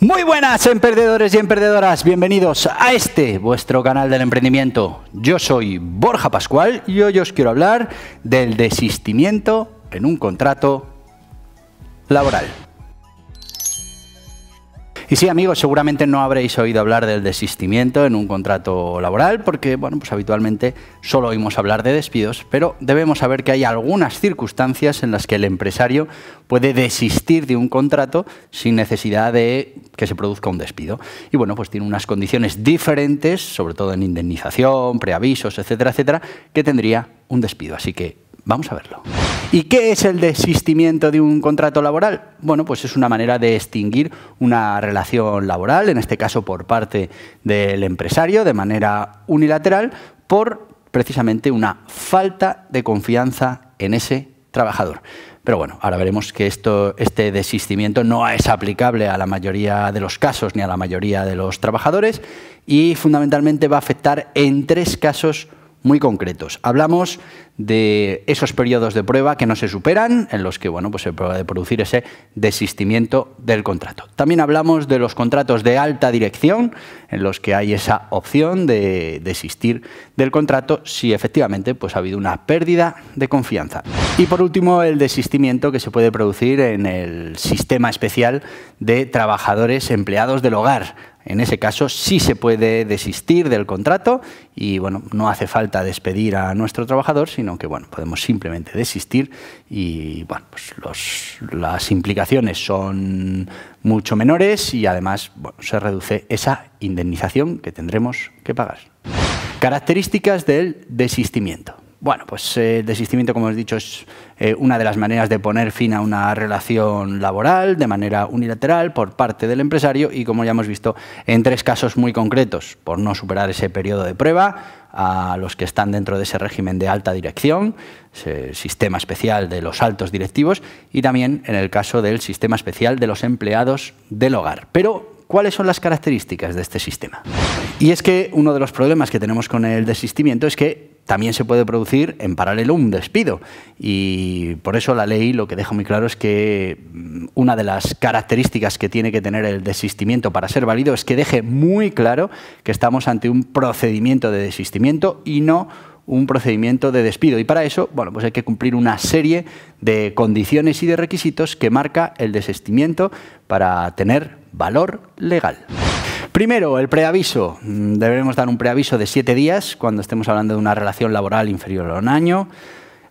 Muy buenas emprendedores y emprendedoras, bienvenidos a este vuestro canal del emprendimiento. Yo soy Borja Pascual y hoy os quiero hablar del desistimiento en un contrato laboral. Y sí, amigos, seguramente no habréis oído hablar del desistimiento en un contrato laboral, porque bueno, pues habitualmente solo oímos hablar de despidos, pero debemos saber que hay algunas circunstancias en las que el empresario puede desistir de un contrato sin necesidad de que se produzca un despido. Y bueno, pues tiene unas condiciones diferentes, sobre todo en indemnización, preavisos, etcétera, etcétera, que tendría un despido. Así que vamos a verlo. ¿Y qué es el desistimiento de un contrato laboral? Bueno, pues es una manera de extinguir una relación laboral, en este caso por parte del empresario, de manera unilateral, por precisamente una falta de confianza en ese trabajador. Pero bueno, ahora veremos que esto, este desistimiento no es aplicable a la mayoría de los casos ni a la mayoría de los trabajadores y fundamentalmente va a afectar en tres casos muy concretos. Hablamos de esos periodos de prueba que no se superan, en los que bueno, pues se puede producir ese desistimiento del contrato. También hablamos de los contratos de alta dirección, en los que hay esa opción de desistir del contrato si efectivamente pues, ha habido una pérdida de confianza. Y por último, el desistimiento que se puede producir en el sistema especial de trabajadores empleados del hogar en ese caso sí se puede desistir del contrato y bueno, no hace falta despedir a nuestro trabajador, sino que bueno, podemos simplemente desistir y bueno, pues las implicaciones son mucho menores y además se reduce esa indemnización que tendremos que pagar. Características del desistimiento. Bueno, pues el eh, desistimiento, como os he dicho, es eh, una de las maneras de poner fin a una relación laboral de manera unilateral por parte del empresario y, como ya hemos visto, en tres casos muy concretos, por no superar ese periodo de prueba, a los que están dentro de ese régimen de alta dirección, sistema especial de los altos directivos, y también en el caso del sistema especial de los empleados del hogar. Pero cuáles son las características de este sistema. Y es que uno de los problemas que tenemos con el desistimiento es que también se puede producir en paralelo un despido. Y por eso la ley lo que deja muy claro es que mm, una de las características que tiene que tener el desistimiento para ser válido es que deje muy claro que estamos ante un procedimiento de desistimiento y no un procedimiento de despido. Y para eso, bueno, pues hay que cumplir una serie de condiciones y de requisitos que marca el desistimiento para tener valor legal. Primero, el preaviso. Debemos dar un preaviso de siete días cuando estemos hablando de una relación laboral inferior a un año,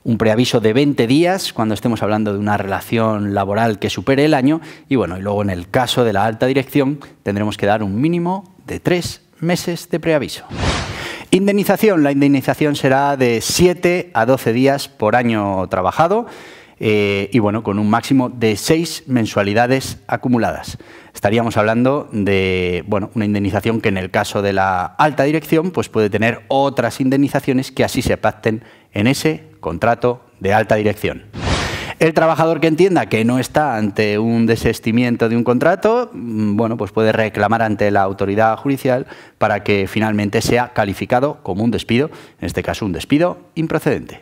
un preaviso de 20 días cuando estemos hablando de una relación laboral que supere el año y bueno, y luego en el caso de la alta dirección tendremos que dar un mínimo de tres meses de preaviso. Indemnización. La indemnización será de 7 a 12 días por año trabajado eh, y bueno, con un máximo de seis mensualidades acumuladas. Estaríamos hablando de bueno, una indemnización que en el caso de la alta dirección pues puede tener otras indemnizaciones que así se pacten en ese contrato de alta dirección. El trabajador que entienda que no está ante un desestimiento de un contrato, mm, bueno, pues puede reclamar ante la autoridad judicial para que finalmente sea calificado como un despido, en este caso un despido improcedente.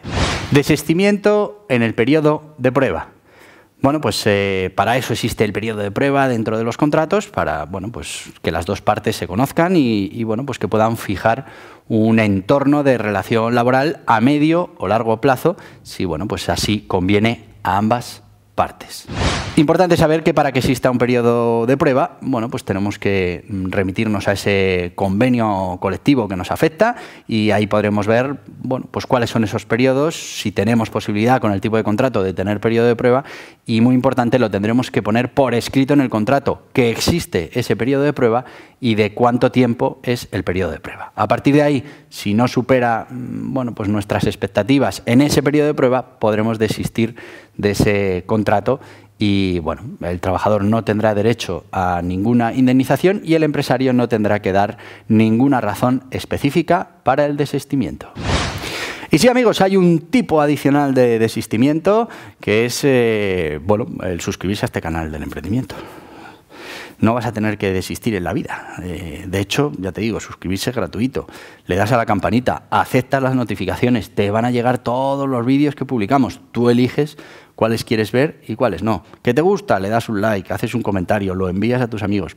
Desistimiento en el periodo de prueba. Bueno, pues eh, para eso existe el periodo de prueba dentro de los contratos, para bueno, pues que las dos partes se conozcan y, y bueno, pues que puedan fijar un entorno de relación laboral a medio o largo plazo, si bueno, pues así conviene a ambas partes. Importante saber que para que exista un periodo de prueba, bueno, pues tenemos que remitirnos a ese convenio colectivo que nos afecta y ahí podremos ver, bueno, pues cuáles son esos periodos, si tenemos posibilidad con el tipo de contrato de tener periodo de prueba y muy importante lo tendremos que poner por escrito en el contrato que existe ese periodo de prueba y de cuánto tiempo es el periodo de prueba. A partir de ahí, si no supera, mm, bueno, pues nuestras expectativas en ese periodo de prueba, podremos desistir de ese contrato y bueno, el trabajador no tendrá derecho a ninguna indemnización y el empresario no tendrá que dar ninguna razón específica para el desistimiento. Y sí, amigos, hay un tipo adicional de desistimiento que es eh, bueno, el suscribirse a este canal del emprendimiento. No vas a tener que desistir en la vida. Eh, de hecho, ya te digo, suscribirse es gratuito. Le das a la campanita, aceptas las notificaciones, te van a llegar todos los vídeos que publicamos. Tú eliges cuáles quieres ver y cuáles no. ¿Qué te gusta? Le das un like, haces un comentario, lo envías a tus amigos.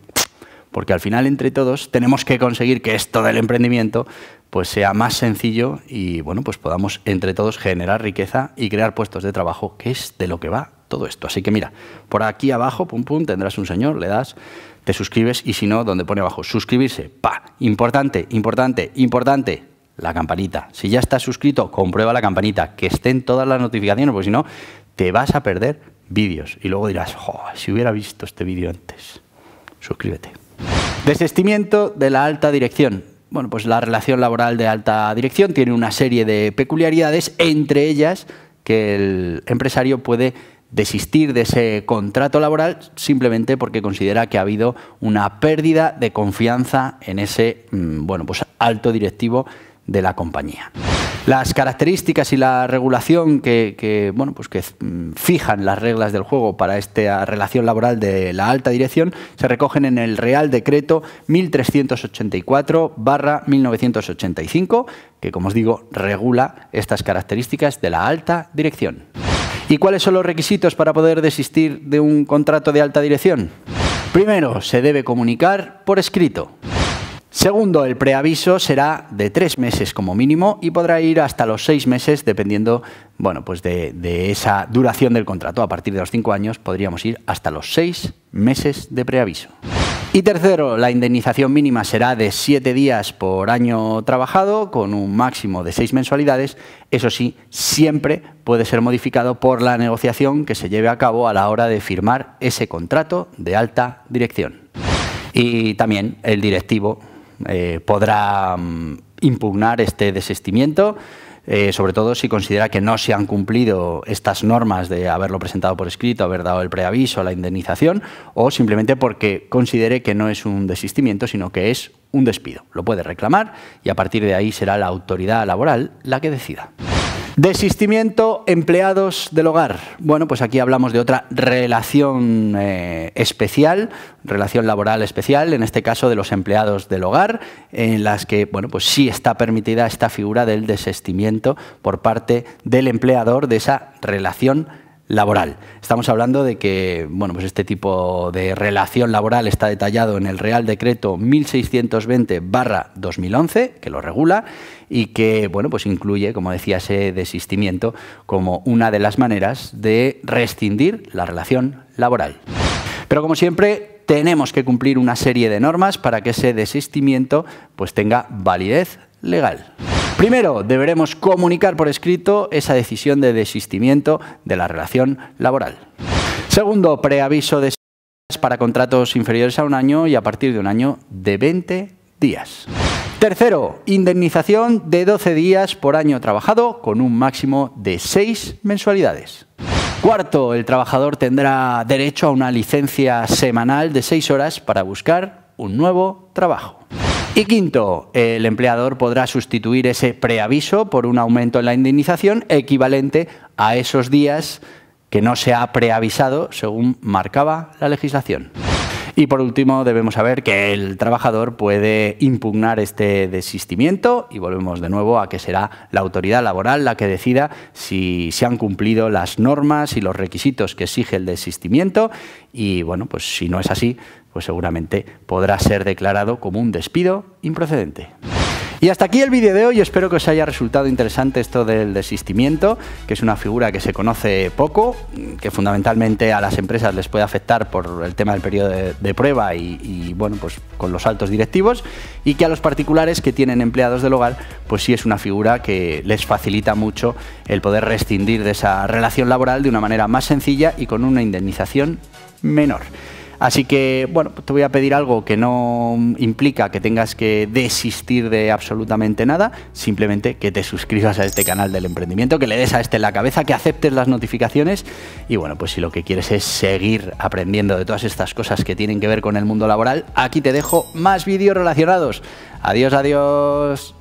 Porque al final, entre todos, tenemos que conseguir que esto del emprendimiento pues sea más sencillo y bueno, pues podamos entre todos generar riqueza y crear puestos de trabajo, que es de lo que va todo esto. Así que mira, por aquí abajo, pum pum, tendrás un señor, le das, te suscribes y si no, donde pone abajo, suscribirse, pa, importante, importante, importante, la campanita. Si ya estás suscrito, comprueba la campanita, que estén todas las notificaciones, porque si no, te vas a perder vídeos. Y luego dirás, si hubiera visto este vídeo antes. Suscríbete. Desestimiento de la alta dirección. Bueno, pues la relación laboral de alta dirección tiene una serie de peculiaridades, entre ellas que el empresario puede desistir de ese contrato laboral simplemente porque considera que ha habido una pérdida de confianza en ese mm, bueno, pues alto directivo de la compañía las características y la regulación que, bueno, pues que mm, fijan las reglas del juego para esta relación laboral de la alta dirección se recogen en el Real Decreto 1384-1985, que, como os digo, regula estas características de la alta dirección. ¿Y cuáles son los requisitos para poder desistir de un contrato de alta dirección? Primero, se debe comunicar por escrito. Segundo, el preaviso será de tres meses como mínimo y podrá ir hasta los seis meses dependiendo bueno, pues de, de, esa duración del contrato. A partir de los cinco años podríamos ir hasta los seis meses de preaviso. Y tercero, la indemnización mínima será de siete días por año trabajado con un máximo de seis mensualidades. Eso sí, siempre puede ser modificado por la negociación que se lleve a cabo a la hora de firmar ese contrato de alta dirección. Y también el directivo eh, podrá mm, impugnar este desistimiento. Eh, sobre todo si considera que no se han cumplido estas normas de haberlo presentado por escrito, haber dado el preaviso, la indemnización, o simplemente porque considere que no es un desistimiento, sino que es un despido. Lo puede reclamar y a partir de ahí será la autoridad laboral la que decida. Desistimiento, empleados del hogar. Bueno, pues aquí hablamos de otra relación eh, especial, relación laboral especial, en este caso de los empleados del hogar, en las que, bueno, pues sí está permitida esta figura del desistimiento por parte del empleador de esa relación laboral. Estamos hablando de que bueno, pues este tipo de relación laboral está detallado en el Real Decreto 1620-2011, que lo regula y que bueno, pues incluye, como decía, ese desistimiento como una de las maneras de rescindir la relación laboral. Pero como siempre, tenemos que cumplir una serie de normas para que ese desistimiento pues tenga validez legal. Primero, deberemos comunicar por escrito esa decisión de desistimiento de la relación laboral. Segundo, preaviso de para contratos inferiores a un año y a partir de un año de 20 días. Tercero, indemnización de 12 días por año trabajado con un máximo de 6 mensualidades. Cuarto, el trabajador tendrá derecho a una licencia semanal de 6 horas para buscar un nuevo trabajo. Y quinto, el empleador podrá sustituir ese preaviso por un aumento en la indemnización equivalente a esos días que no se ha preavisado según marcaba la legislación. Y por último, debemos saber que el trabajador puede impugnar este desistimiento y volvemos de nuevo a que será la autoridad laboral la que decida si se han cumplido las normas y los requisitos que exige el desistimiento y bueno, pues si no es así, pues seguramente podrá ser declarado como un despido improcedente. Y hasta aquí el vídeo de hoy, espero que os haya resultado interesante esto del desistimiento, que es una figura que se conoce poco, que fundamentalmente a las empresas les puede afectar por el tema del periodo de, prueba y, y, bueno, pues con los altos directivos, y que a los particulares que tienen empleados del hogar, pues sí es una figura que les facilita mucho el poder rescindir de esa relación laboral de una manera más sencilla y con una indemnización menor. Así que, bueno, te voy a pedir algo que no implica que tengas que desistir de absolutamente nada, simplemente que te suscribas a este canal del emprendimiento, que le des a este en la cabeza, que aceptes las notificaciones y, bueno, pues si lo que quieres es seguir aprendiendo de todas estas cosas que tienen que ver con el mundo laboral, aquí te dejo más vídeos relacionados. Adiós, adiós.